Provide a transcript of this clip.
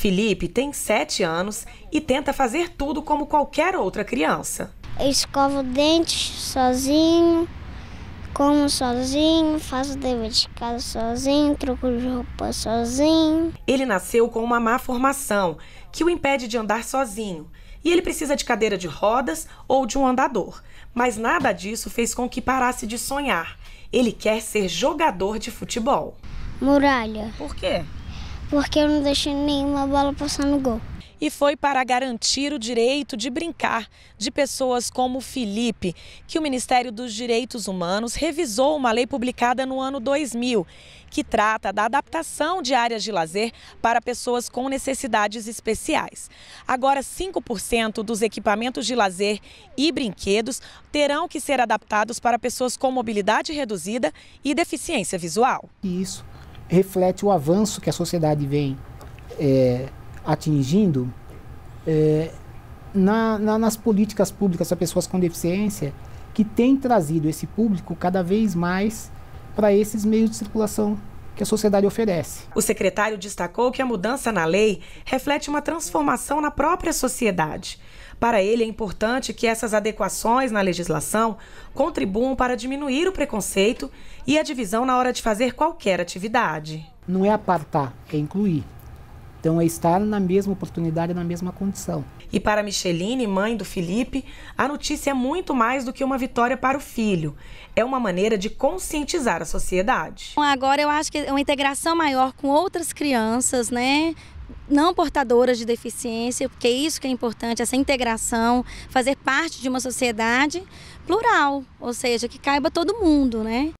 Felipe tem 7 anos e tenta fazer tudo como qualquer outra criança. Escova escovo dentes sozinho, como sozinho, faço dever de casa sozinho, troco de roupa sozinho. Ele nasceu com uma má formação que o impede de andar sozinho. E ele precisa de cadeira de rodas ou de um andador. Mas nada disso fez com que parasse de sonhar. Ele quer ser jogador de futebol. Muralha. Por quê? porque eu não deixei nenhuma bola passar no gol. E foi para garantir o direito de brincar de pessoas como Felipe que o Ministério dos Direitos Humanos revisou uma lei publicada no ano 2000, que trata da adaptação de áreas de lazer para pessoas com necessidades especiais. Agora, 5% dos equipamentos de lazer e brinquedos terão que ser adaptados para pessoas com mobilidade reduzida e deficiência visual. Isso reflete o avanço que a sociedade vem é, atingindo é, na, na, nas políticas públicas para pessoas com deficiência, que tem trazido esse público cada vez mais para esses meios de circulação que a sociedade oferece. O secretário destacou que a mudança na lei reflete uma transformação na própria sociedade. Para ele, é importante que essas adequações na legislação contribuam para diminuir o preconceito e a divisão na hora de fazer qualquer atividade. Não é apartar, é incluir. Então, é estar na mesma oportunidade, na mesma condição. E para Micheline, mãe do Felipe, a notícia é muito mais do que uma vitória para o filho. É uma maneira de conscientizar a sociedade. Então, agora eu acho que é uma integração maior com outras crianças, né? não portadoras de deficiência, porque é isso que é importante, essa integração, fazer parte de uma sociedade plural, ou seja, que caiba todo mundo, né?